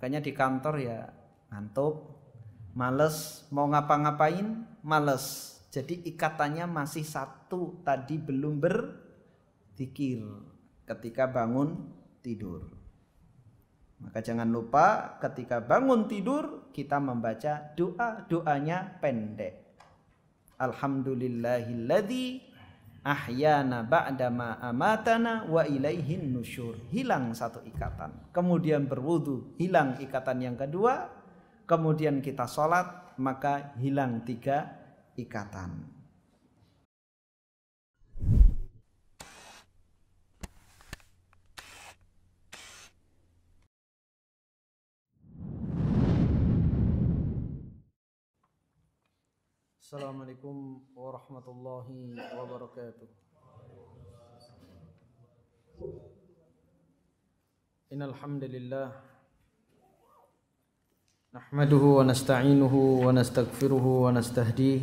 makanya di kantor ya ngantuk males mau ngapa-ngapain males jadi ikatannya masih satu tadi belum berpikir ketika bangun tidur maka jangan lupa ketika bangun tidur kita membaca doa doanya pendek Alhamdulillahilladzi ahyana ba'dama amatana wa ilaihin nusyur hilang satu ikatan kemudian berwudu hilang ikatan yang kedua kemudian kita sholat maka hilang tiga ikatan السلام عليكم ورحمة الله وبركاته إن الحمد لله نحمده ونستعينه ونستغفره ونستهديه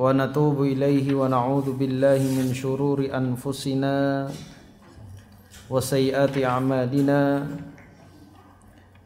ونتوب إليه ونعوذ بالله من شرور أنفسنا وسيئات أعمالنا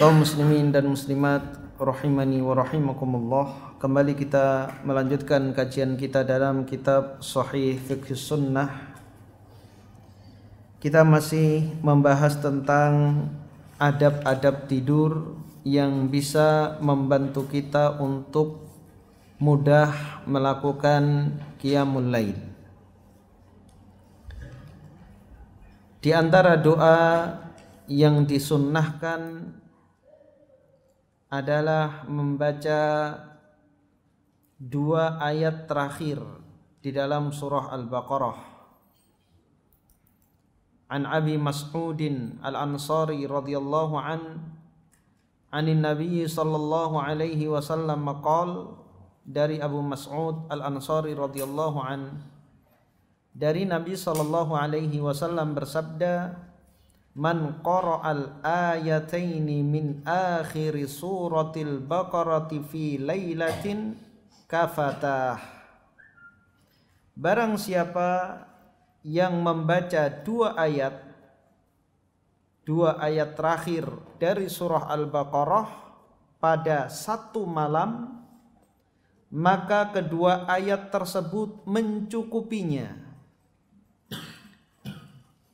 kaum muslimin dan muslimat rahimani wa rahimakumullah kembali kita melanjutkan kajian kita dalam kitab sahih fikih sunnah kita masih membahas tentang adab-adab tidur yang bisa membantu kita untuk mudah melakukan qiyamul lain. di antara doa yang disunnahkan adalah membaca dua ayat terakhir di dalam surah Al-Baqarah. An Abi Mas'udin Al-Ansari radhiyallahu an anin Nabi sallallahu alaihi wasallam maqal dari Abu Mas'ud Al-Ansari radhiyallahu an dari Nabi sallallahu alaihi wasallam bersabda man qara'al ayataini min آخر suratil baqarati fi ليلة kafatah barang siapa yang membaca dua ayat dua ayat terakhir dari surah Al-Baqarah pada satu malam maka kedua ayat tersebut mencukupinya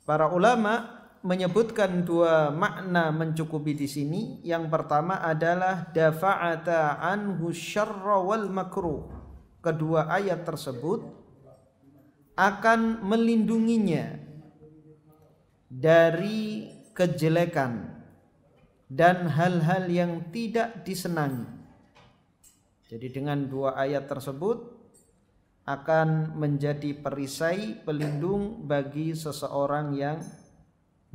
para ulama menyebutkan dua makna mencukupi di sini. Yang pertama adalah dafa'ata anhu syarra wal makruh. Kedua ayat tersebut akan melindunginya dari kejelekan dan hal-hal yang tidak disenangi. Jadi dengan dua ayat tersebut akan menjadi perisai pelindung bagi seseorang yang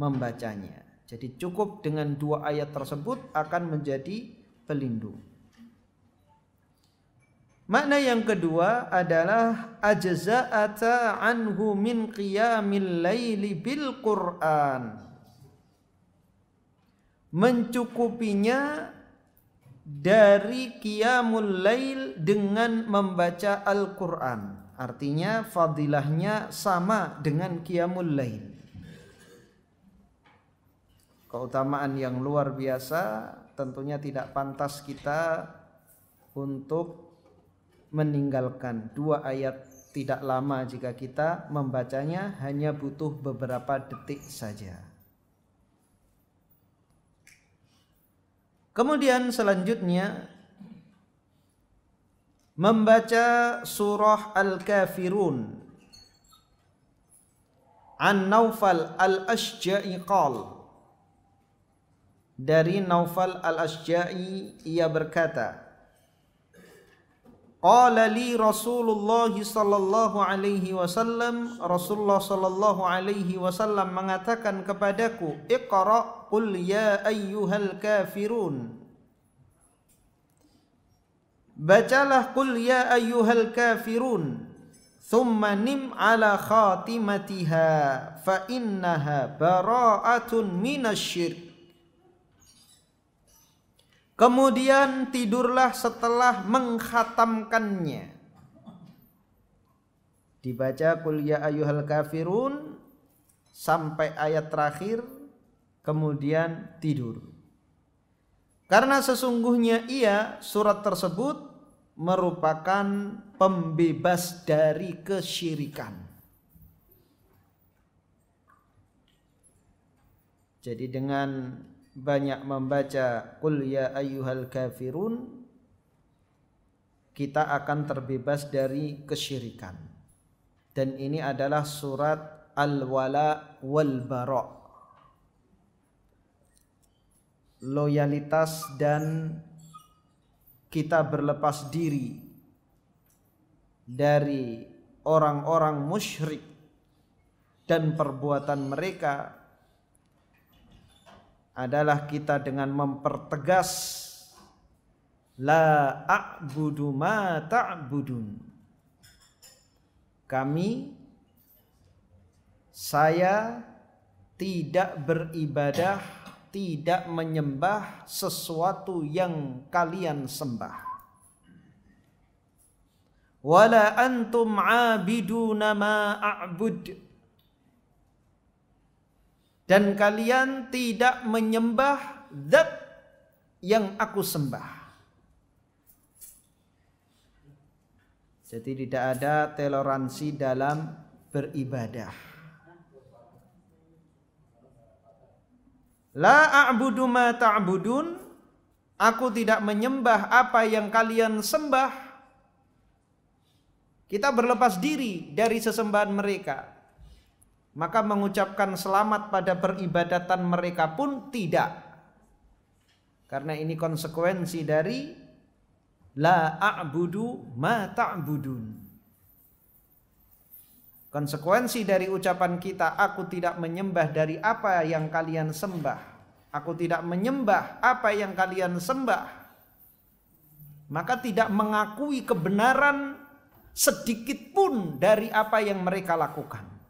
membacanya. Jadi cukup dengan dua ayat tersebut akan menjadi pelindung. Makna yang kedua adalah ajza'ata anhu min qiyamil laili bil Qur'an. Mencukupinya dari qiyamul lail dengan membaca Al-Qur'an. Artinya fadilahnya sama dengan qiyamul lail keutamaan yang luar biasa tentunya tidak pantas kita untuk meninggalkan dua ayat tidak lama jika kita membacanya hanya butuh beberapa detik saja. Kemudian selanjutnya membaca surah Al-Kafirun. An Naufal Al-Ashja'i dari Naufal Al-Asja'i ia berkata Qala li Rasulullah sallallahu alaihi wasallam Rasulullah sallallahu alaihi wasallam mengatakan kepadaku Iqra qul ya ayyuhal kafirun Bacalah qul ya ayyuhal kafirun Thumma nim ala khatimatiha fa innaha bara'atun minasyirk Kemudian tidurlah setelah menghatamkannya. Dibaca kuliah ya ayuhal kafirun sampai ayat terakhir kemudian tidur. Karena sesungguhnya ia surat tersebut merupakan pembebas dari kesyirikan. Jadi dengan banyak membaca qul ya ayyuhal kafirun kita akan terbebas dari kesyirikan dan ini adalah surat al-wala wal bara loyalitas dan kita berlepas diri dari orang-orang musyrik dan perbuatan mereka adalah kita dengan mempertegas la a'budu ma ta'budun kami saya tidak beribadah tidak menyembah sesuatu yang kalian sembah wala antum abiduna ma a'bud dan kalian tidak menyembah zat yang aku sembah. Jadi tidak ada toleransi dalam beribadah. La a'budu ma ta'budun Aku tidak menyembah apa yang kalian sembah Kita berlepas diri dari sesembahan mereka maka mengucapkan selamat pada peribadatan mereka pun tidak. Karena ini konsekuensi dari la a'budu ma ta'budun. Konsekuensi dari ucapan kita aku tidak menyembah dari apa yang kalian sembah. Aku tidak menyembah apa yang kalian sembah. Maka tidak mengakui kebenaran sedikit pun dari apa yang mereka lakukan.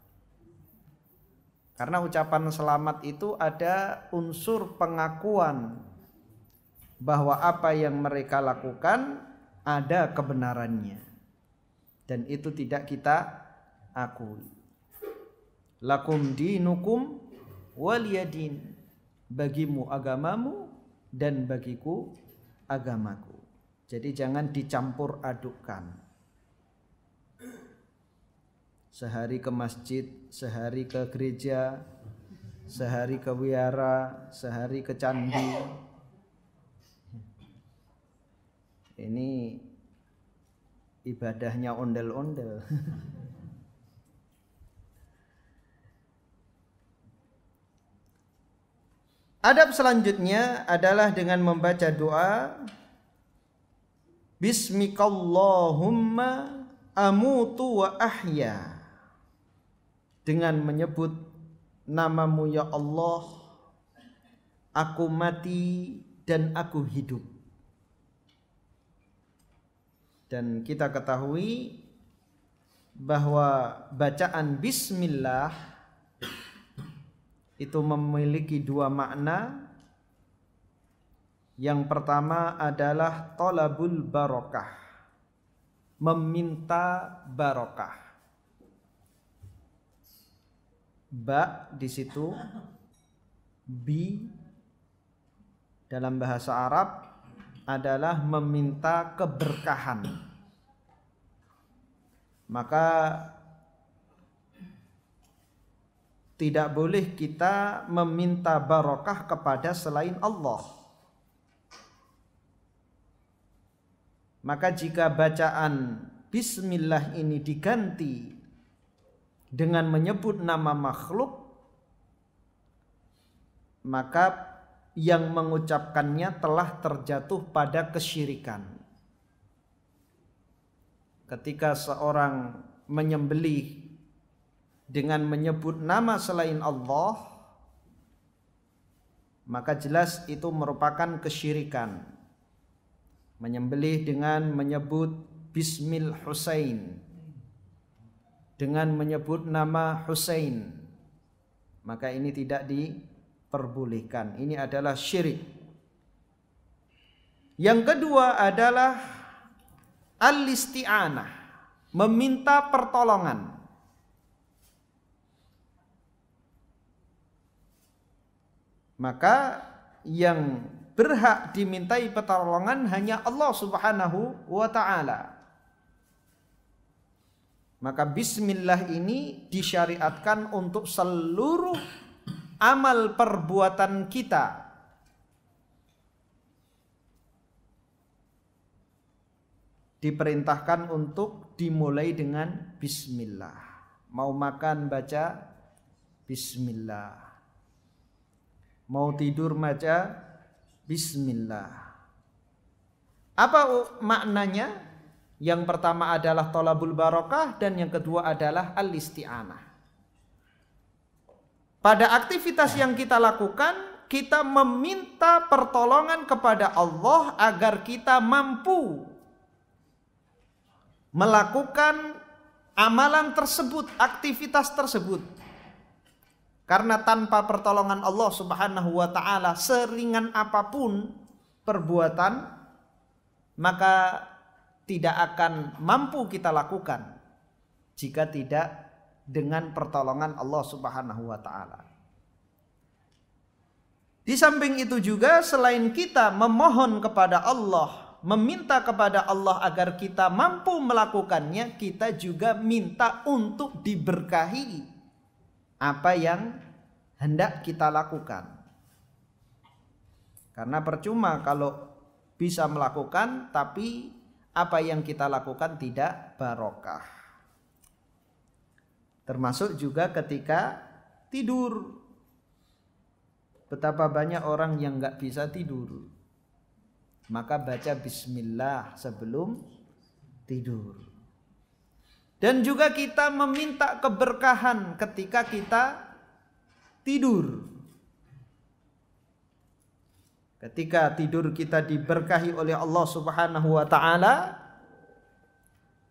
Karena ucapan selamat itu ada unsur pengakuan bahwa apa yang mereka lakukan ada kebenarannya. Dan itu tidak kita akui. Lakum dinukum waliyadin. Bagimu agamamu dan bagiku agamaku. Jadi jangan dicampur adukkan sehari ke masjid, sehari ke gereja, sehari ke wiara, sehari ke candi. Ini ibadahnya ondel-ondel. Adab selanjutnya adalah dengan membaca doa Bismikallahumma amutu wa ahya dengan menyebut namamu ya Allah aku mati dan aku hidup dan kita ketahui bahwa bacaan bismillah itu memiliki dua makna yang pertama adalah tolabul barokah meminta barokah ba di situ bi dalam bahasa Arab adalah meminta keberkahan. Maka tidak boleh kita meminta barokah kepada selain Allah. Maka jika bacaan bismillah ini diganti dengan menyebut nama makhluk maka yang mengucapkannya telah terjatuh pada kesyirikan. Ketika seorang menyembelih dengan menyebut nama selain Allah, maka jelas itu merupakan kesyirikan. Menyembelih dengan menyebut Bismil dengan menyebut nama Hussein maka ini tidak diperbolehkan ini adalah syirik yang kedua adalah al-isti'anah meminta pertolongan maka yang berhak dimintai pertolongan hanya Allah Subhanahu wa taala maka bismillah ini disyariatkan untuk seluruh amal perbuatan kita. Diperintahkan untuk dimulai dengan bismillah. Mau makan baca bismillah. Mau tidur baca bismillah. Apa maknanya? Yang pertama adalah tolabul barokah dan yang kedua adalah al-isti'anah. Pada aktivitas yang kita lakukan, kita meminta pertolongan kepada Allah agar kita mampu melakukan amalan tersebut, aktivitas tersebut. Karena tanpa pertolongan Allah Subhanahu wa taala seringan apapun perbuatan maka tidak akan mampu kita lakukan jika tidak dengan pertolongan Allah Subhanahu wa taala. Di samping itu juga selain kita memohon kepada Allah, meminta kepada Allah agar kita mampu melakukannya, kita juga minta untuk diberkahi apa yang hendak kita lakukan. Karena percuma kalau bisa melakukan tapi apa yang kita lakukan tidak barokah. Termasuk juga ketika tidur. Betapa banyak orang yang nggak bisa tidur. Maka baca bismillah sebelum tidur. Dan juga kita meminta keberkahan ketika kita tidur. Ketika tidur kita diberkahi oleh Allah Subhanahu wa taala,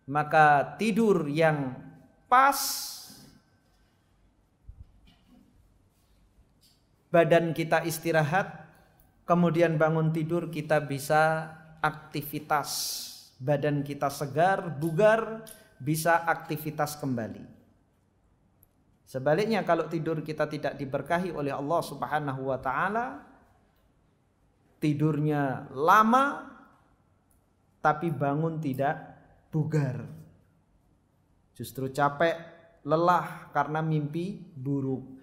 maka tidur yang pas badan kita istirahat, kemudian bangun tidur kita bisa aktivitas. Badan kita segar, bugar, bisa aktivitas kembali. Sebaliknya kalau tidur kita tidak diberkahi oleh Allah Subhanahu wa taala, tidurnya lama tapi bangun tidak bugar. Justru capek, lelah karena mimpi buruk.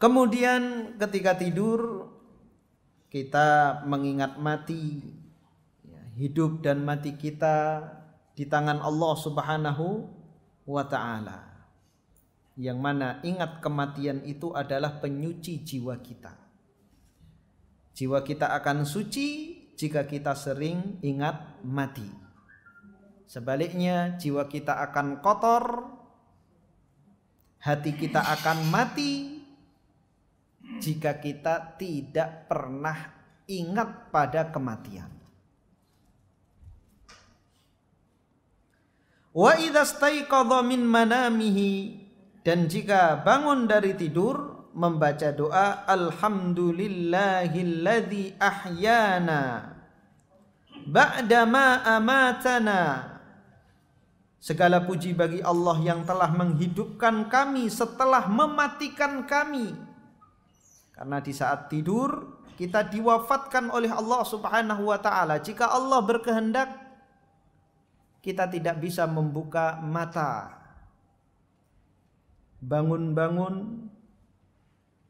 Kemudian ketika tidur kita mengingat mati, ya, hidup dan mati kita di tangan Allah Subhanahu wa taala yang mana ingat kematian itu adalah penyuci jiwa kita. Jiwa kita akan suci jika kita sering ingat mati. Sebaliknya, jiwa kita akan kotor, hati kita akan mati jika kita tidak pernah ingat pada kematian. Wa idza min manamihi dan jika bangun dari tidur membaca doa alhamdulillahilladzi ahyana ba'dama amatana Segala puji bagi Allah yang telah menghidupkan kami setelah mematikan kami. Karena di saat tidur kita diwafatkan oleh Allah Subhanahu wa taala. Jika Allah berkehendak kita tidak bisa membuka mata bangun-bangun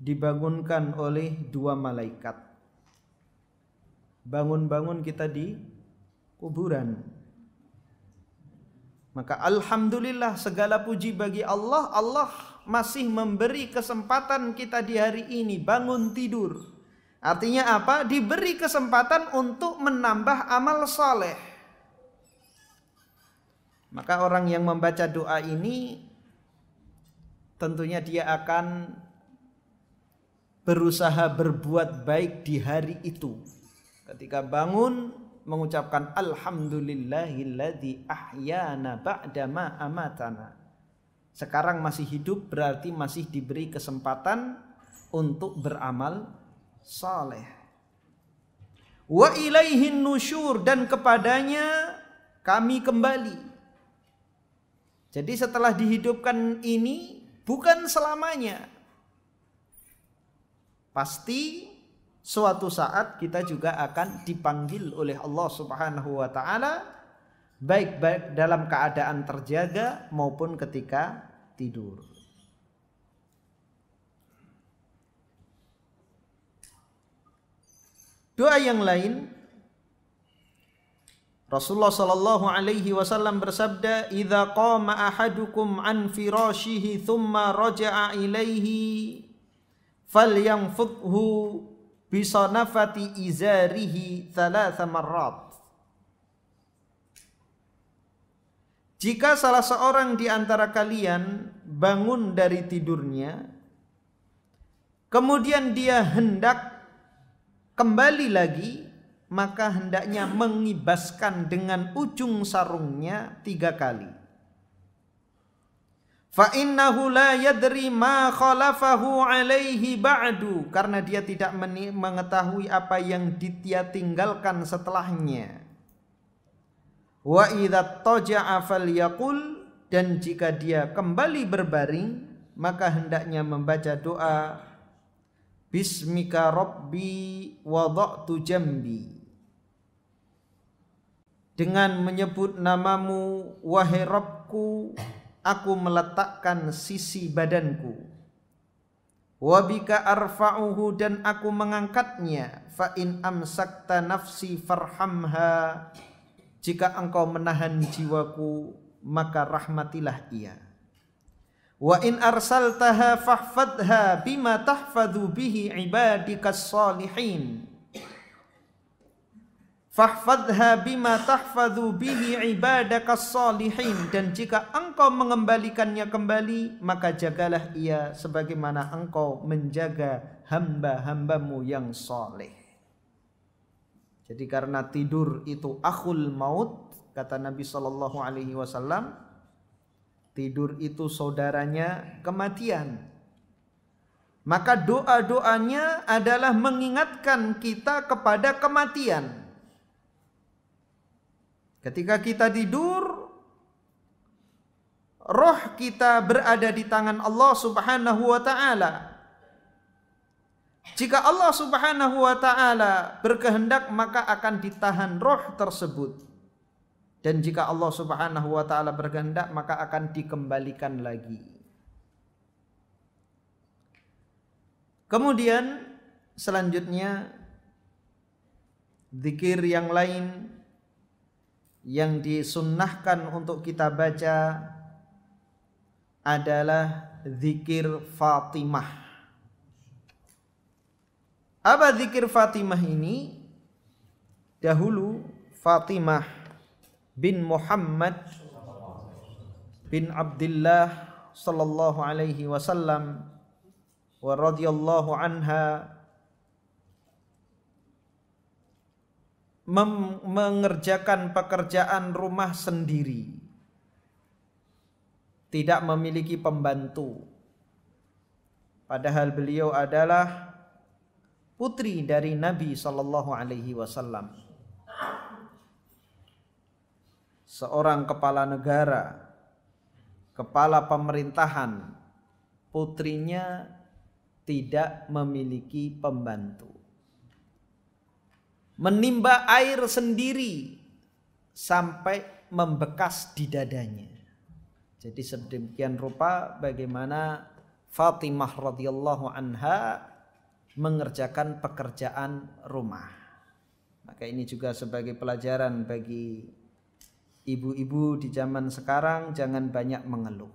dibangunkan oleh dua malaikat. Bangun-bangun kita di kuburan. Maka alhamdulillah segala puji bagi Allah. Allah masih memberi kesempatan kita di hari ini bangun tidur. Artinya apa? Diberi kesempatan untuk menambah amal saleh. Maka orang yang membaca doa ini tentunya dia akan berusaha berbuat baik di hari itu. Ketika bangun mengucapkan alhamdulillahilladzi ahyana ba'dama amatana. Sekarang masih hidup berarti masih diberi kesempatan untuk beramal saleh. Wa ilaihin nusyur dan kepadanya kami kembali. Jadi setelah dihidupkan ini Bukan selamanya. Pasti suatu saat kita juga akan dipanggil oleh Allah Subhanahu wa taala baik baik dalam keadaan terjaga maupun ketika tidur. Doa yang lain Rasulullah sallallahu alaihi wasallam bersabda, "Idza qama ahadukum an firashihi thumma raja'a ilaihi falyanfudhu bi sanafati izarihi thalatha marrat." Jika salah seorang di antara kalian bangun dari tidurnya, kemudian dia hendak kembali lagi maka hendaknya mengibaskan dengan ujung sarungnya tiga kali. Fa innahu la yadri ma khalafahu alaihi ba'du karena dia tidak mengetahui apa yang dia tinggalkan setelahnya. Wa idza taja'a falyaqul dan jika dia kembali berbaring maka hendaknya membaca doa Bismika Rabbi wada'tu jambi dengan menyebut namamu wahai Rabbku aku meletakkan sisi badanku wabika arfa'uhu dan aku mengangkatnya fa in amsakta nafsi farhamha jika engkau menahan jiwaku maka rahmatilah ia wa in arsaltaha fahfadha bima tahfadhu bihi ibadikas salihin Fahfadha bima tahfadhu bihi ibadaka salihin. Dan jika engkau mengembalikannya kembali, maka jagalah ia sebagaimana engkau menjaga hamba-hambamu yang soleh. Jadi karena tidur itu akhul maut, kata Nabi Shallallahu Alaihi Wasallam, tidur itu saudaranya kematian. Maka doa-doanya adalah mengingatkan kita kepada kematian Ketika kita tidur, roh kita berada di tangan Allah Subhanahu wa taala. Jika Allah Subhanahu wa taala berkehendak maka akan ditahan roh tersebut. Dan jika Allah Subhanahu wa taala berkehendak maka akan dikembalikan lagi. Kemudian selanjutnya zikir yang lain yang disunnahkan untuk kita baca adalah zikir Fatimah. Apa zikir Fatimah ini? Dahulu Fatimah bin Muhammad bin Abdullah sallallahu alaihi wasallam wa radhiyallahu anha mengerjakan pekerjaan rumah sendiri. Tidak memiliki pembantu. Padahal beliau adalah putri dari Nabi sallallahu alaihi wasallam. Seorang kepala negara, kepala pemerintahan, putrinya tidak memiliki pembantu menimba air sendiri sampai membekas di dadanya. Jadi sedemikian rupa bagaimana Fatimah radhiyallahu anha mengerjakan pekerjaan rumah. Maka ini juga sebagai pelajaran bagi ibu-ibu di zaman sekarang jangan banyak mengeluh.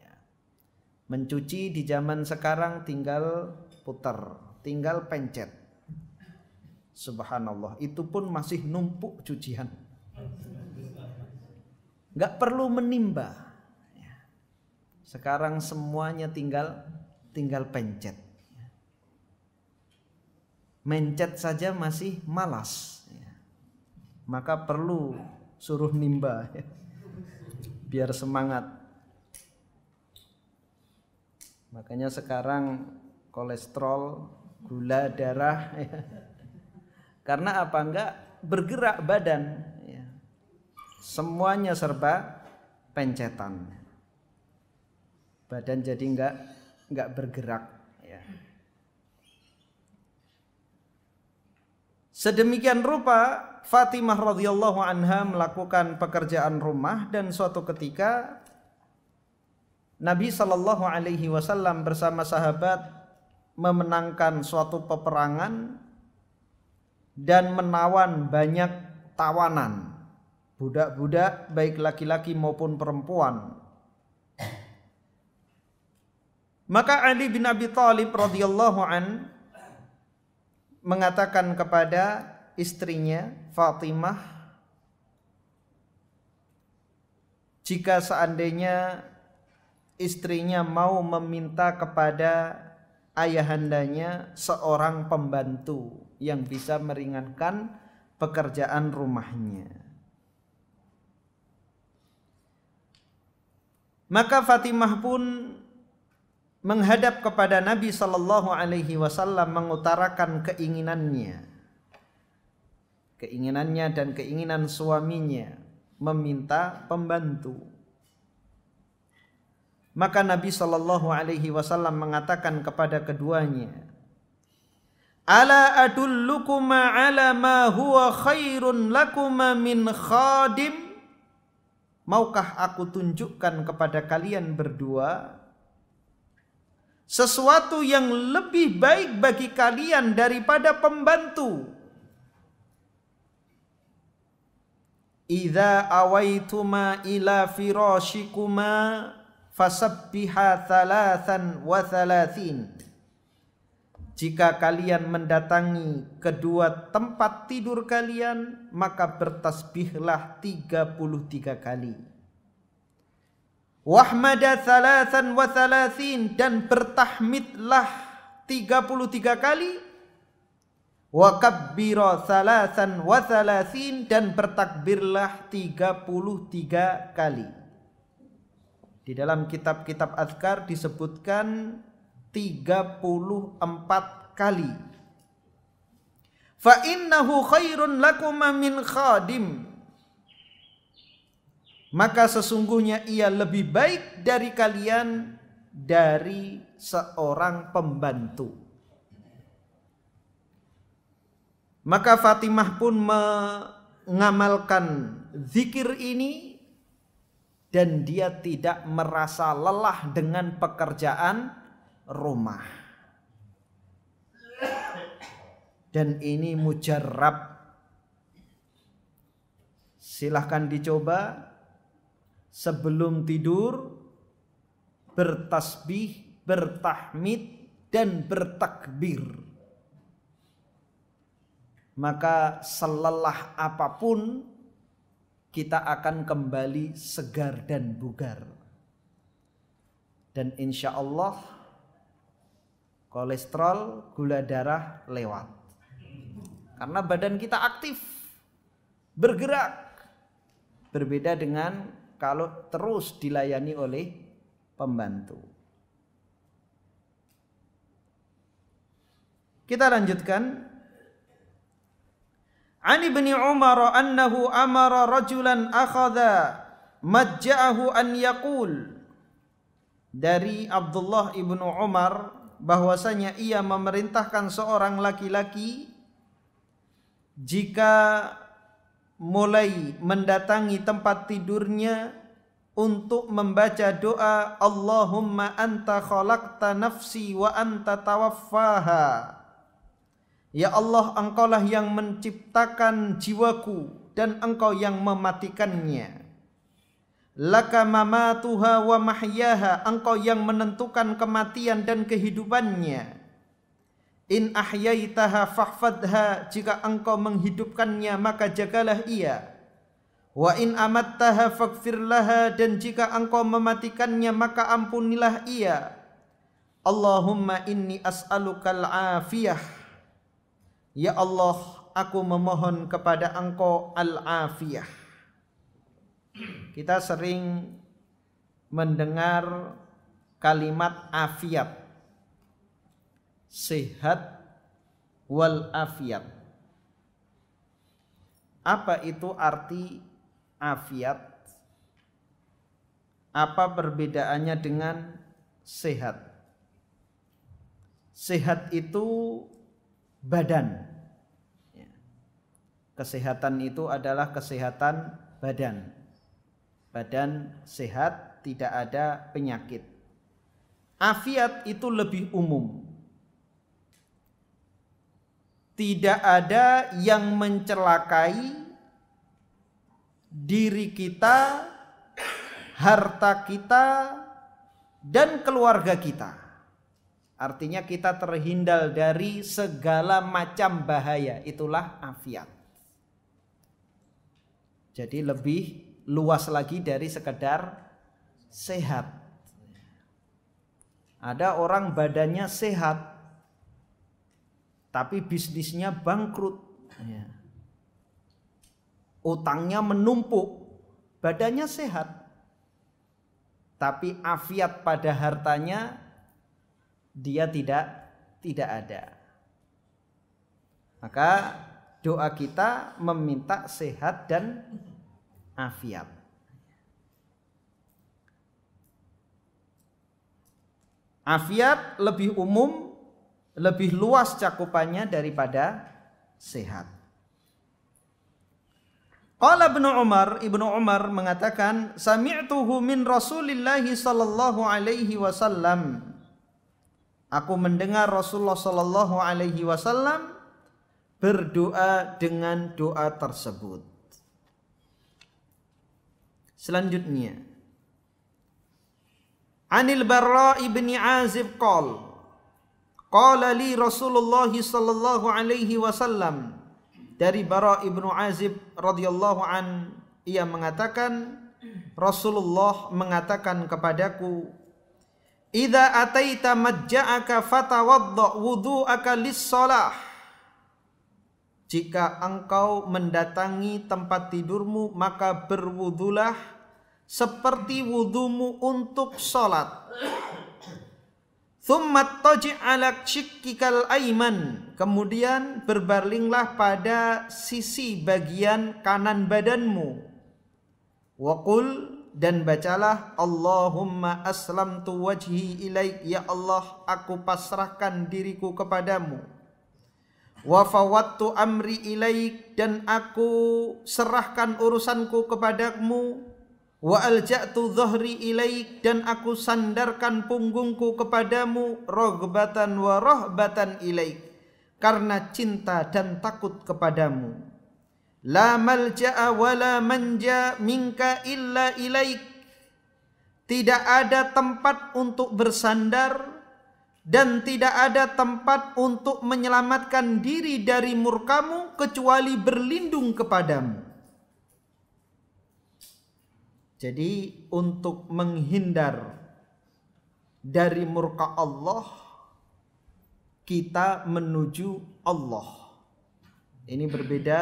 Ya. Mencuci di zaman sekarang tinggal putar, tinggal pencet Subhanallah, itu pun masih numpuk cucian. Gak perlu menimba. Ya. Sekarang semuanya tinggal tinggal pencet. Mencet saja masih malas. Ya. Maka perlu suruh nimba ya. biar semangat. Makanya sekarang kolesterol, gula darah karena apa enggak bergerak badan. Ya. Semuanya serba pencetan. Badan jadi enggak enggak bergerak. Ya. Sedemikian rupa Fatimah radhiyallahu anha melakukan pekerjaan rumah dan suatu ketika Nabi Shallallahu alaihi wasallam bersama sahabat memenangkan suatu peperangan dan menawan banyak tawanan budak-budak baik laki-laki maupun perempuan maka Ali bin Abi Thalib radhiyallahu an mengatakan kepada istrinya Fatimah jika seandainya istrinya mau meminta kepada ayahandanya seorang pembantu yang bisa meringankan pekerjaan rumahnya. Maka Fatimah pun menghadap kepada Nabi Shallallahu Alaihi Wasallam mengutarakan keinginannya, keinginannya dan keinginan suaminya meminta pembantu. Maka Nabi Shallallahu Alaihi Wasallam mengatakan kepada keduanya, Ala adullukuma ala ma huwa khairun lakuma min khadim. Maukah aku tunjukkan kepada kalian berdua sesuatu yang lebih baik bagi kalian daripada pembantu? Idza awaituma ila firashikuma fasabbiha thalathan wa thalathin jika kalian mendatangi kedua tempat tidur kalian, maka bertasbihlah 33 kali. Wahmada thalathan wa thalathin dan bertahmidlah 33 kali. Wa kabbira thalathan wa thalathin dan bertakbirlah 33 kali. Di dalam kitab-kitab azkar disebutkan 34 kali. Fa innahu khairun lakum min khadim. Maka sesungguhnya ia lebih baik dari kalian dari seorang pembantu. Maka Fatimah pun mengamalkan zikir ini dan dia tidak merasa lelah dengan pekerjaan rumah. Dan ini mujarab. Silahkan dicoba sebelum tidur bertasbih, bertahmid dan bertakbir. Maka selelah apapun kita akan kembali segar dan bugar. Dan insya Allah kolesterol, gula darah lewat. Karena badan kita aktif, bergerak. Berbeda dengan kalau terus dilayani oleh pembantu. Kita lanjutkan. An ibni Umar annahu amara rajulan akhadha majja'ahu an yaqul dari Abdullah ibnu Umar bahwasanya ia memerintahkan seorang laki-laki jika mulai mendatangi tempat tidurnya untuk membaca doa Allahumma anta khalaqta nafsi wa anta tawaffaha Ya Allah engkaulah yang menciptakan jiwaku dan engkau yang mematikannya Laka mamatuha wa mahyaha Engkau yang menentukan kematian dan kehidupannya In ahyaitaha fahfadha Jika engkau menghidupkannya maka jagalah ia Wa in amattaha fakfirlaha Dan jika engkau mematikannya maka ampunilah ia Allahumma inni as'alukal afiyah Ya Allah aku memohon kepada engkau al-afiyah kita sering mendengar kalimat afiat. Sehat wal afiat. Apa itu arti afiat? Apa perbedaannya dengan sehat? Sehat itu badan. Ya. Kesehatan itu adalah kesehatan badan badan sehat, tidak ada penyakit. Afiat itu lebih umum. Tidak ada yang mencelakai diri kita, harta kita, dan keluarga kita. Artinya kita terhindar dari segala macam bahaya. Itulah afiat. Jadi lebih luas lagi dari sekedar sehat. Ada orang badannya sehat, tapi bisnisnya bangkrut. Iya. Utangnya menumpuk, badannya sehat, tapi afiat pada hartanya dia tidak tidak ada. Maka doa kita meminta sehat dan afiat. Afiat lebih umum, lebih luas cakupannya daripada sehat. Qala Ibnu Umar, Ibnu Umar mengatakan, sami'tuhu min Rasulillah sallallahu alaihi wasallam. Aku mendengar Rasulullah sallallahu alaihi wasallam berdoa dengan doa tersebut. Selanjutnya Anil Barra ibni Azib qol Qala li Rasulullah sallallahu alaihi wasallam dari Bara ibnu Azib radhiyallahu an ia mengatakan Rasulullah mengatakan kepadaku Idza ataita majja'aka fatawadda wudhu'aka lis-salah jika engkau mendatangi tempat tidurmu maka berwudulah seperti wudhumu untuk sholat. Thummat alak aiman. Kemudian berbalinglah pada sisi bagian kanan badanmu. Wakul dan bacalah Allahumma aslamtu wajhi ilaik ya Allah aku pasrahkan diriku kepadamu wa amri ilaik dan aku serahkan urusanku kepadamu wa alja'tu dhahri ilaik dan aku sandarkan punggungku kepadamu rogbatan wa rohbatan ilaik karena cinta dan takut kepadamu la malja'a wa la manja minka illa ilaik tidak ada tempat untuk bersandar dan tidak ada tempat untuk menyelamatkan diri dari murkamu kecuali berlindung kepadamu. Jadi untuk menghindar dari murka Allah kita menuju Allah. Ini berbeda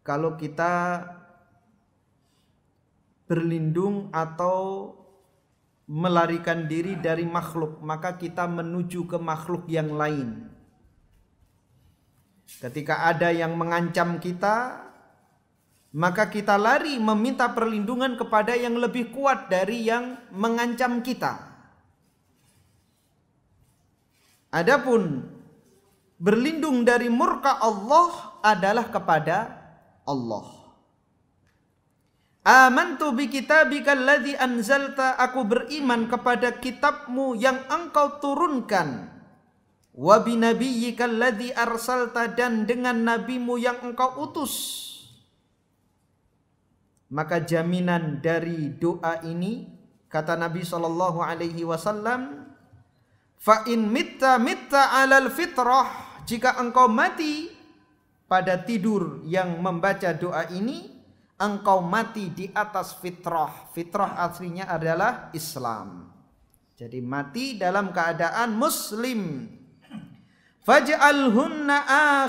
kalau kita berlindung atau melarikan diri dari makhluk, maka kita menuju ke makhluk yang lain. Ketika ada yang mengancam kita, maka kita lari meminta perlindungan kepada yang lebih kuat dari yang mengancam kita. Adapun berlindung dari murka Allah adalah kepada Allah. Amantu bi kitabika alladhi anzalta aku beriman kepada kitabmu yang engkau turunkan wa bi nabiyyika alladhi arsalta dan dengan nabimu yang engkau utus maka jaminan dari doa ini kata Nabi sallallahu alaihi wasallam fa in mitta mitta alal fitrah jika engkau mati pada tidur yang membaca doa ini engkau mati di atas fitrah. Fitrah aslinya adalah Islam. Jadi mati dalam keadaan muslim. Faj'alhunna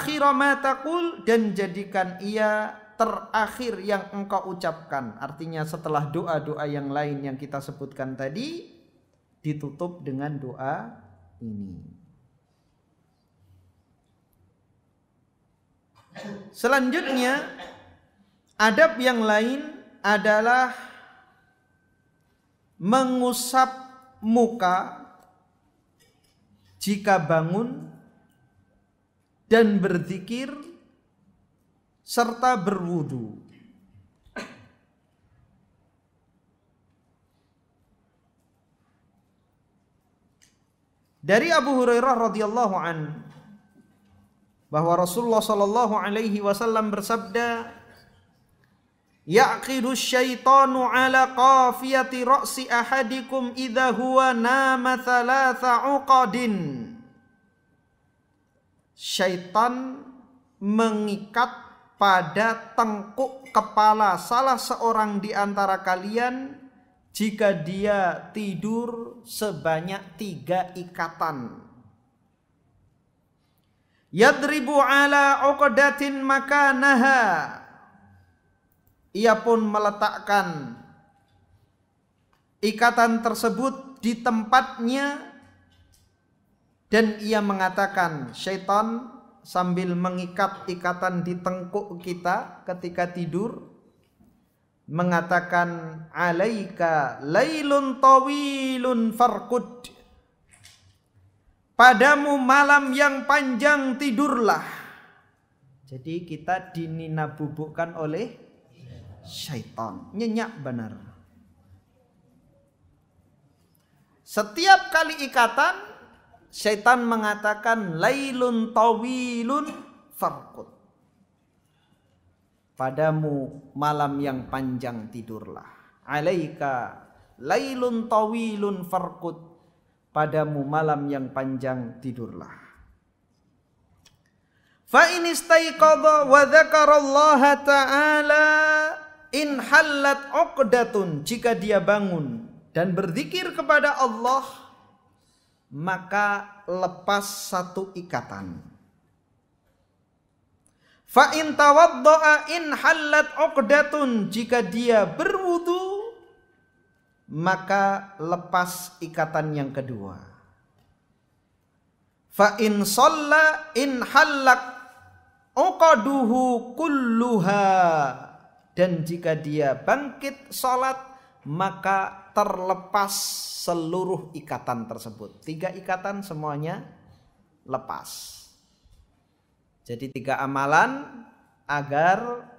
akhira ma taqul dan jadikan ia terakhir yang engkau ucapkan. Artinya setelah doa-doa yang lain yang kita sebutkan tadi ditutup dengan doa ini. Selanjutnya Adab yang lain adalah mengusap muka jika bangun dan berzikir serta berwudu. Dari Abu Hurairah radhiyallahu an bahwa Rasulullah shallallahu alaihi wasallam bersabda Yaqidu syaitanu ala qafiyati ra'si ahadikum idha huwa nama thalatha uqadin. Syaitan mengikat pada tengkuk kepala salah seorang di antara kalian jika dia tidur sebanyak tiga ikatan. Yadribu ala uqadatin makanaha ia pun meletakkan ikatan tersebut di tempatnya dan ia mengatakan syaitan sambil mengikat ikatan di tengkuk kita ketika tidur mengatakan alaika lailun tawilun farkud padamu malam yang panjang tidurlah jadi kita dininabubukkan oleh syaitan. Nyenyak benar. Setiap kali ikatan, syaitan mengatakan lailun tawilun farkut. Padamu malam yang panjang tidurlah. Alaika lailun tawilun farkut. Padamu malam yang panjang tidurlah. Fa in istaiqadha wa dzakarallaha Allah ta'ala in halat okdatun jika dia bangun dan berzikir kepada Allah maka lepas satu ikatan fa in doa in halat okdatun jika dia berwudu maka lepas ikatan yang kedua fa in inhalak in halak kulluha dan jika dia bangkit sholat maka terlepas seluruh ikatan tersebut tiga ikatan semuanya lepas jadi tiga amalan agar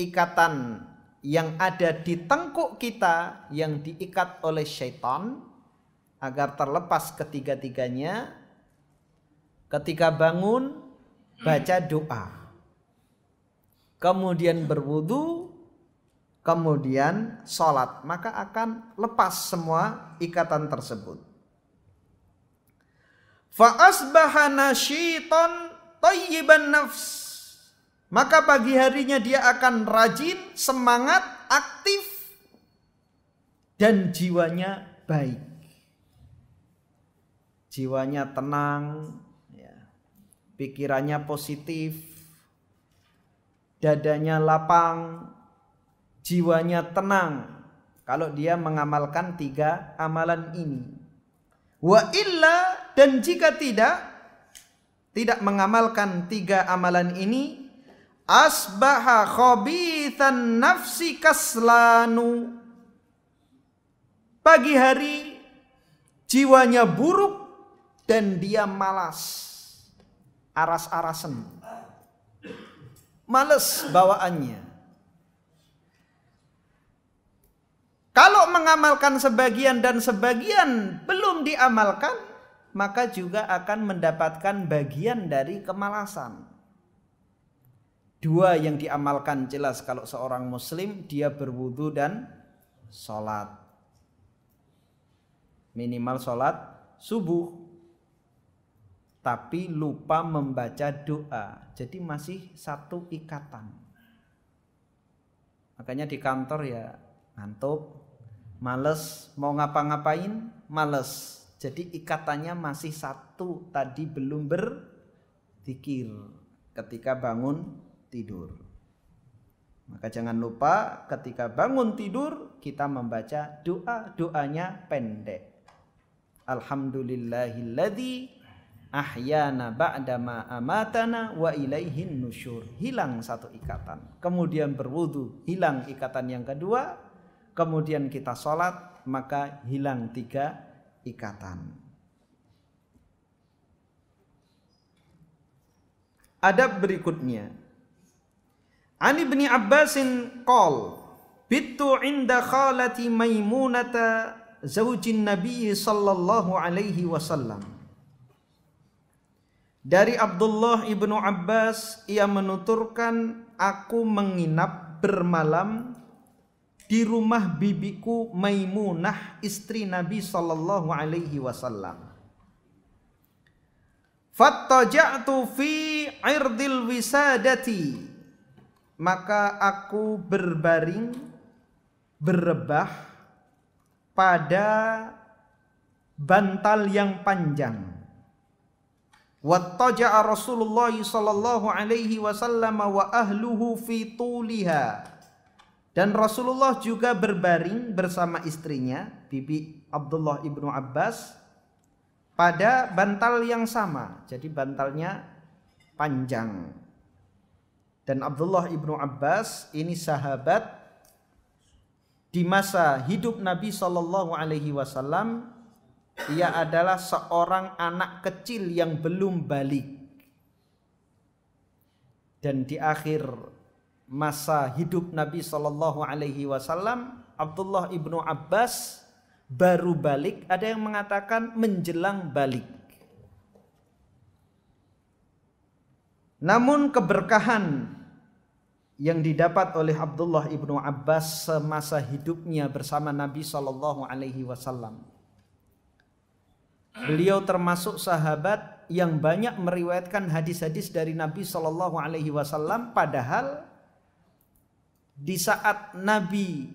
ikatan yang ada di tengkuk kita yang diikat oleh syaitan agar terlepas ketiga-tiganya ketika bangun baca doa kemudian berwudu, kemudian sholat, maka akan lepas semua ikatan tersebut. Fa'asbaha nasyiton tayyiban nafs. Maka pagi harinya dia akan rajin, semangat, aktif, dan jiwanya baik. Jiwanya tenang, ya. pikirannya positif, dadanya lapang, jiwanya tenang kalau dia mengamalkan tiga amalan ini. Wa illa dan jika tidak tidak mengamalkan tiga amalan ini asbaha khabithan nafsi kaslanu pagi hari jiwanya buruk dan dia malas aras-arasan males bawaannya. Kalau mengamalkan sebagian dan sebagian belum diamalkan, maka juga akan mendapatkan bagian dari kemalasan. Dua yang diamalkan jelas kalau seorang muslim dia berwudu dan sholat. Minimal sholat subuh tapi lupa membaca doa. Jadi masih satu ikatan. Makanya di kantor ya ngantuk, males, mau ngapa-ngapain, males. Jadi ikatannya masih satu, tadi belum berzikir ketika bangun tidur. Maka jangan lupa ketika bangun tidur kita membaca doa, doanya pendek. Alhamdulillahilladzi ahyana ba'dama amatana wa ilaihin nusyur. Hilang satu ikatan. Kemudian berwudu, hilang ikatan yang kedua. Kemudian kita sholat, maka hilang tiga ikatan. Adab berikutnya. Ani bin Abbasin qol bitu inda khalati maimunata zawjin nabi sallallahu alaihi wasallam dari Abdullah ibnu Abbas ia menuturkan aku menginap bermalam di rumah bibiku Maimunah istri Nabi Shallallahu Alaihi Wasallam. Fattaja'tu fi irdil wisadati maka aku berbaring berebah pada bantal yang panjang Wattaja'a Rasulullah sallallahu alaihi wasallam wa ahluhu fi tuliha. Dan Rasulullah juga berbaring bersama istrinya, Bibi Abdullah ibnu Abbas, pada bantal yang sama. Jadi bantalnya panjang. Dan Abdullah ibnu Abbas ini sahabat di masa hidup Nabi Shallallahu Alaihi Wasallam ia adalah seorang anak kecil yang belum balik. Dan di akhir masa hidup Nabi Shallallahu Alaihi Wasallam, Abdullah ibnu Abbas baru balik. Ada yang mengatakan menjelang balik. Namun keberkahan yang didapat oleh Abdullah ibnu Abbas semasa hidupnya bersama Nabi Shallallahu Alaihi Wasallam Beliau termasuk sahabat yang banyak meriwayatkan hadis-hadis dari Nabi Shallallahu Alaihi Wasallam. Padahal di saat Nabi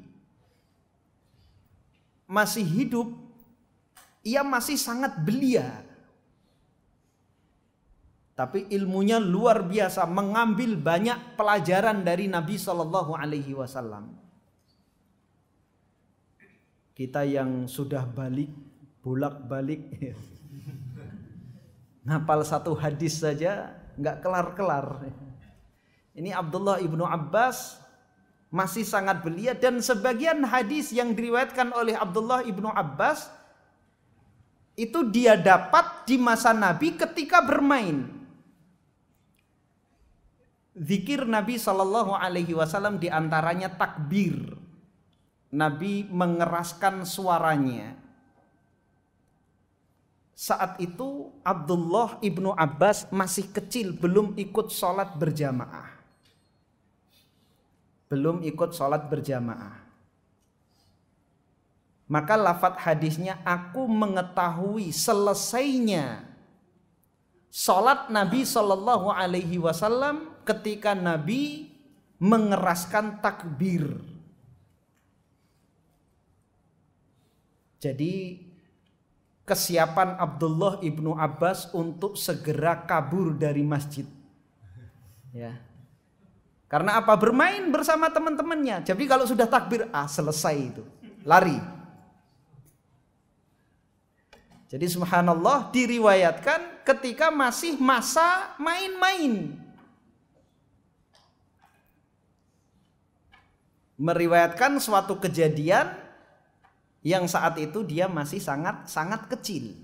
masih hidup, ia masih sangat belia. Tapi ilmunya luar biasa, mengambil banyak pelajaran dari Nabi Shallallahu Alaihi Wasallam. Kita yang sudah balik bolak-balik ngapal satu hadis saja nggak kelar-kelar ini Abdullah ibnu Abbas masih sangat belia dan sebagian hadis yang diriwayatkan oleh Abdullah ibnu Abbas itu dia dapat di masa Nabi ketika bermain zikir Nabi Shallallahu Alaihi Wasallam diantaranya takbir. Nabi mengeraskan suaranya saat itu Abdullah ibnu Abbas masih kecil belum ikut sholat berjamaah belum ikut sholat berjamaah maka lafat hadisnya aku mengetahui selesainya sholat Nabi Shallallahu Alaihi Wasallam ketika Nabi mengeraskan takbir. Jadi kesiapan Abdullah ibnu Abbas untuk segera kabur dari masjid. Ya. Karena apa? Bermain bersama teman-temannya. Jadi kalau sudah takbir, ah selesai itu. Lari. Jadi subhanallah diriwayatkan ketika masih masa main-main. Meriwayatkan suatu kejadian yang saat itu dia masih sangat sangat kecil.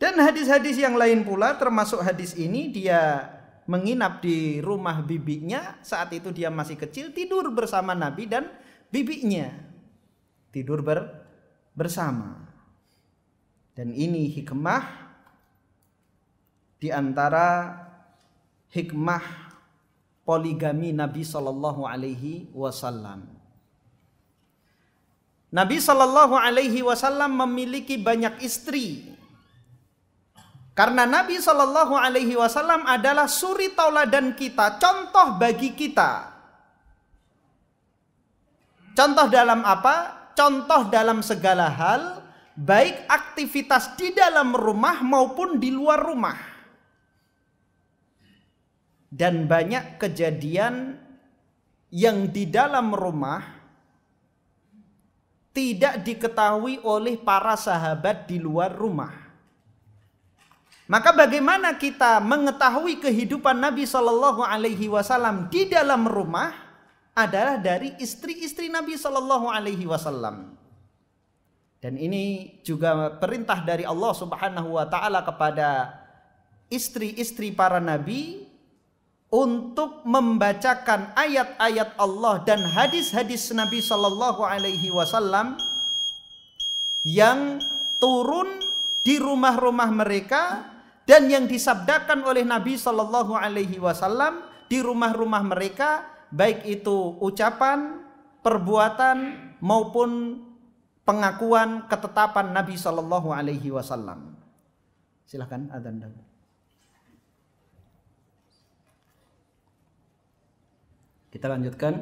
Dan hadis-hadis yang lain pula termasuk hadis ini dia menginap di rumah bibinya saat itu dia masih kecil tidur bersama Nabi dan bibinya tidur ber bersama. Dan ini hikmah di antara hikmah poligami Nabi Shallallahu Alaihi Wasallam. Nabi Shallallahu Alaihi Wasallam memiliki banyak istri karena Nabi Shallallahu Alaihi Wasallam adalah suri tauladan kita, contoh bagi kita. Contoh dalam apa? Contoh dalam segala hal, baik aktivitas di dalam rumah maupun di luar rumah. Dan banyak kejadian yang di dalam rumah tidak diketahui oleh para sahabat di luar rumah. Maka bagaimana kita mengetahui kehidupan Nabi Shallallahu Alaihi Wasallam di dalam rumah adalah dari istri-istri Nabi Shallallahu Alaihi Wasallam. Dan ini juga perintah dari Allah Subhanahu Wa Taala kepada istri-istri para nabi untuk membacakan ayat-ayat Allah dan hadis-hadis Nabi Shallallahu Alaihi Wasallam yang turun di rumah-rumah mereka dan yang disabdakan oleh Nabi Shallallahu Alaihi Wasallam di rumah-rumah mereka baik itu ucapan, perbuatan maupun pengakuan ketetapan Nabi Shallallahu Alaihi Wasallam. Silahkan adzan dahulu. Kita lanjutkan.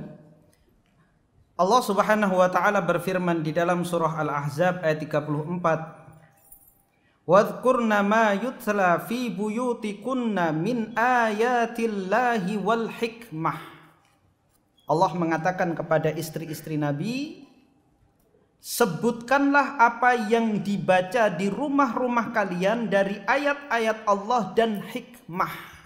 Allah Subhanahu wa taala berfirman di dalam surah Al-Ahzab ayat 34. Wadhkurna ma yutla fi buyutikunna min ayatillahi wal hikmah. Allah mengatakan kepada istri-istri Nabi, Sebutkanlah apa yang dibaca di rumah-rumah kalian dari ayat-ayat Allah dan hikmah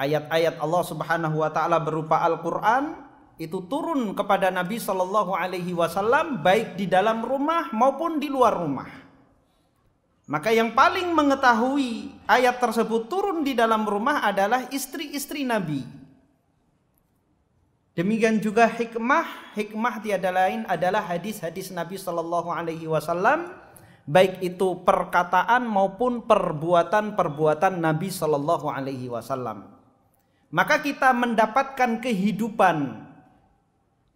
ayat-ayat Allah Subhanahu wa taala berupa Al-Qur'an itu turun kepada Nabi Shallallahu alaihi wasallam baik di dalam rumah maupun di luar rumah. Maka yang paling mengetahui ayat tersebut turun di dalam rumah adalah istri-istri Nabi. Demikian juga hikmah, hikmah tiada lain adalah hadis-hadis Nabi Shallallahu alaihi wasallam baik itu perkataan maupun perbuatan-perbuatan Nabi Shallallahu alaihi wasallam maka kita mendapatkan kehidupan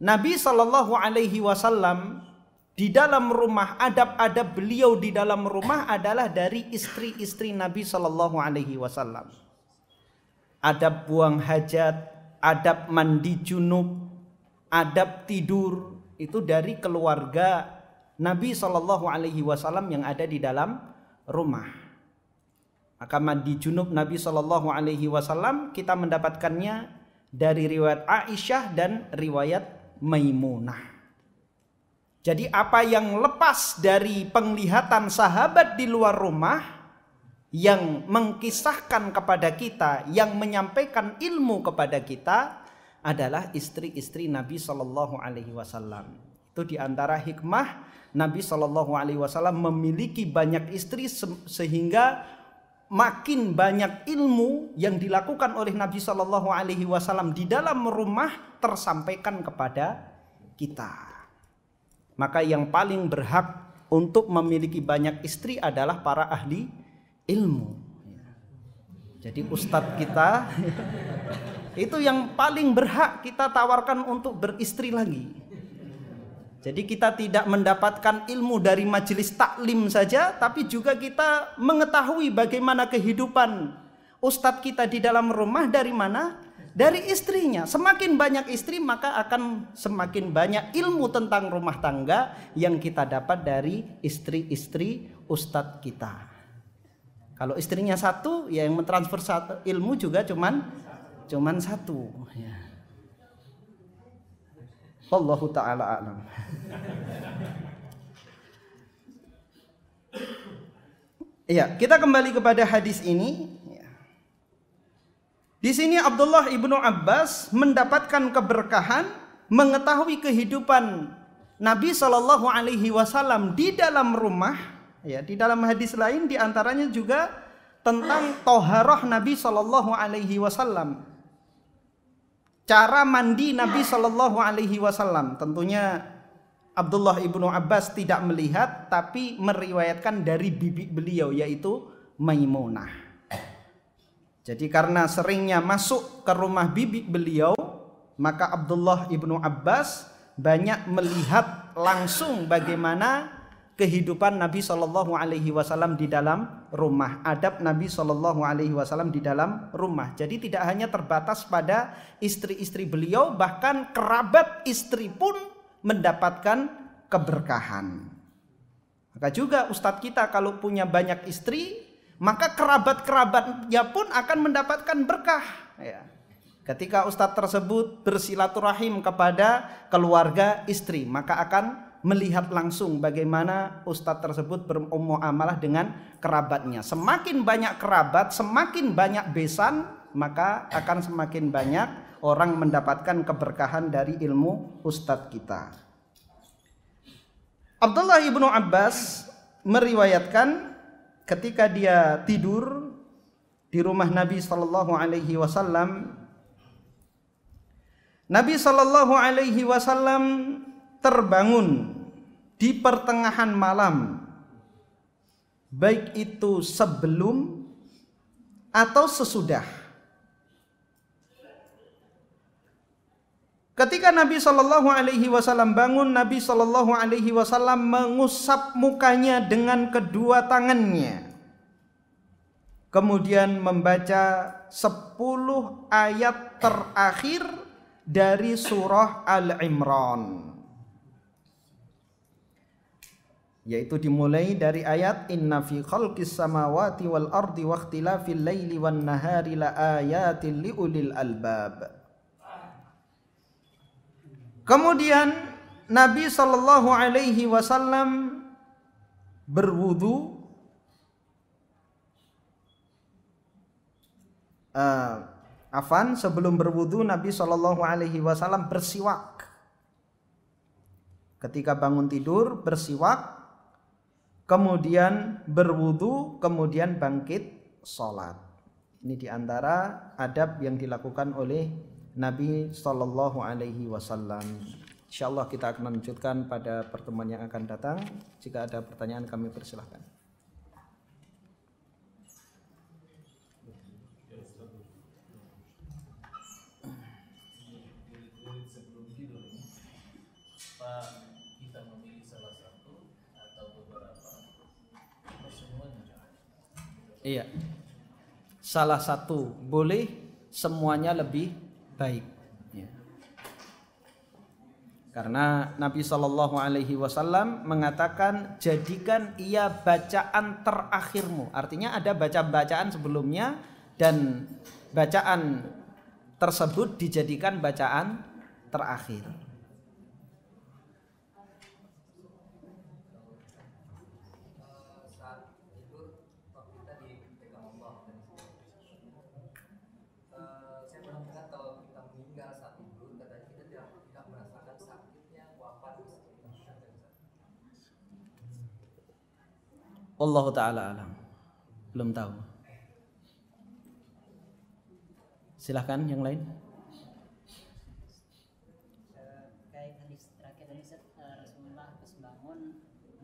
Nabi Shallallahu Alaihi Wasallam di dalam rumah adab-adab beliau di dalam rumah adalah dari istri-istri Nabi Shallallahu Alaihi Wasallam adab buang hajat adab mandi junub adab tidur itu dari keluarga Nabi Shallallahu Alaihi Wasallam yang ada di dalam rumah maka mandi junub Nabi Shallallahu Alaihi Wasallam kita mendapatkannya dari riwayat Aisyah dan riwayat Maimunah. Jadi apa yang lepas dari penglihatan sahabat di luar rumah yang mengkisahkan kepada kita, yang menyampaikan ilmu kepada kita adalah istri-istri Nabi Shallallahu Alaihi Wasallam. Itu diantara hikmah Nabi Shallallahu Alaihi Wasallam memiliki banyak istri sehingga makin banyak ilmu yang dilakukan oleh Nabi Shallallahu Alaihi Wasallam di dalam rumah tersampaikan kepada kita. Maka yang paling berhak untuk memiliki banyak istri adalah para ahli ilmu. Jadi ustadz kita itu yang paling berhak kita tawarkan untuk beristri lagi. Jadi kita tidak mendapatkan ilmu dari majelis taklim saja, tapi juga kita mengetahui bagaimana kehidupan ustadz kita di dalam rumah dari mana? Dari istrinya. Semakin banyak istri maka akan semakin banyak ilmu tentang rumah tangga yang kita dapat dari istri-istri ustadz kita. Kalau istrinya satu, ya yang mentransfer satu ilmu juga cuman cuman satu. Ya. Allahu taala alam. Iya, kita kembali kepada hadis ini. Di sini Abdullah ibnu Abbas mendapatkan keberkahan mengetahui kehidupan Nabi Shallallahu Alaihi Wasallam di dalam rumah. Ya, di dalam hadis lain diantaranya juga tentang toharoh Nabi Shallallahu Alaihi Wasallam cara mandi Nabi Shallallahu Alaihi Wasallam. Tentunya Abdullah ibnu Abbas tidak melihat, tapi meriwayatkan dari bibi beliau yaitu Maimunah. Jadi karena seringnya masuk ke rumah bibi beliau, maka Abdullah ibnu Abbas banyak melihat langsung bagaimana kehidupan Nabi Shallallahu Alaihi Wasallam di dalam rumah, adab Nabi Shallallahu Alaihi Wasallam di dalam rumah. Jadi tidak hanya terbatas pada istri-istri beliau, bahkan kerabat istri pun mendapatkan keberkahan. Maka juga ustadz kita kalau punya banyak istri, maka kerabat-kerabatnya pun akan mendapatkan berkah. Ya. Ketika ustadz tersebut bersilaturahim kepada keluarga istri, maka akan melihat langsung bagaimana ustadz tersebut bermuamalah dengan kerabatnya. Semakin banyak kerabat, semakin banyak besan, maka akan semakin banyak orang mendapatkan keberkahan dari ilmu ustadz kita. Abdullah ibnu Abbas meriwayatkan ketika dia tidur di rumah Nabi Shallallahu Alaihi Wasallam Nabi Shallallahu Alaihi Wasallam terbangun di pertengahan malam baik itu sebelum atau sesudah Ketika Nabi Shallallahu Alaihi Wasallam bangun, Nabi Shallallahu Alaihi Wasallam mengusap mukanya dengan kedua tangannya, kemudian membaca sepuluh ayat terakhir dari surah Al Imran. yaitu dimulai dari ayat inna fi khalqis samawati wal ardi wa ikhtilafil laili wan nahari la ayatin liulil albab Kemudian Nabi sallallahu alaihi wasallam berwudu uh, afan sebelum berwudu Nabi sallallahu alaihi wasallam bersiwak ketika bangun tidur bersiwak kemudian berwudu, kemudian bangkit sholat. Ini diantara adab yang dilakukan oleh Nabi Shallallahu Alaihi Wasallam. Insya Allah kita akan lanjutkan pada pertemuan yang akan datang. Jika ada pertanyaan kami persilahkan. Pak Iya. Salah satu boleh, semuanya lebih baik. Ya. Karena Nabi Shallallahu Alaihi Wasallam mengatakan jadikan ia bacaan terakhirmu. Artinya ada baca bacaan sebelumnya dan bacaan tersebut dijadikan bacaan terakhir. Allah taala alam. Belum tahu. Silahkan yang lain. Eh, bangun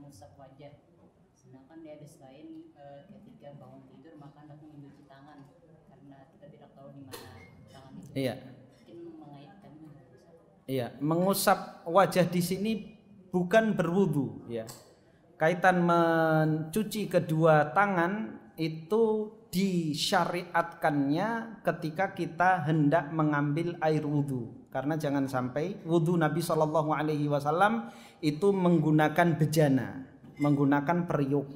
mengusap wajah. sedangkan di hadis lain eh, ketika bangun tidur maka hendak mencuci tangan karena kita tidak tahu di mana tangan itu iya. iya mengusap wajah di sini bukan berwudu ya kaitan mencuci kedua tangan itu disyariatkannya ketika kita hendak mengambil air wudhu karena jangan sampai wudhu Nabi Shallallahu Alaihi Wasallam itu menggunakan bejana menggunakan periuk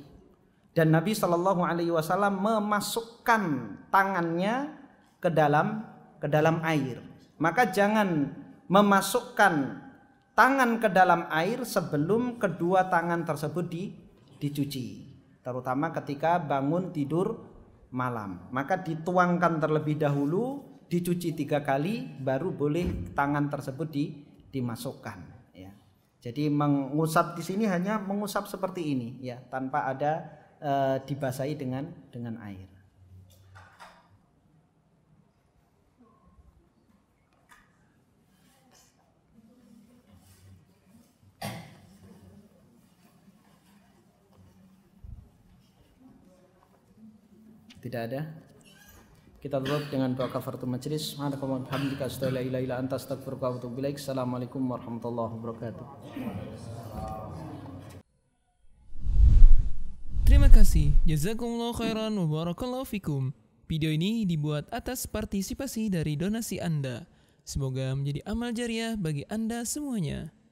dan Nabi Shallallahu Alaihi Wasallam memasukkan tangannya ke dalam ke dalam air maka jangan memasukkan tangan ke dalam air sebelum kedua tangan tersebut di, dicuci terutama ketika bangun tidur malam maka dituangkan terlebih dahulu dicuci tiga kali baru boleh tangan tersebut di, dimasukkan ya jadi mengusap di sini hanya mengusap seperti ini ya tanpa ada e, dibasahi dengan dengan air Tidak ada. Kita tutup dengan doa kafaratul majlis. Assalamualaikum warahmatullahi wabarakatuh. Terima kasih. Jazakumullah khairan wa barakallahu fikum. Video ini dibuat atas partisipasi dari donasi Anda. Semoga menjadi amal jariah bagi Anda semuanya.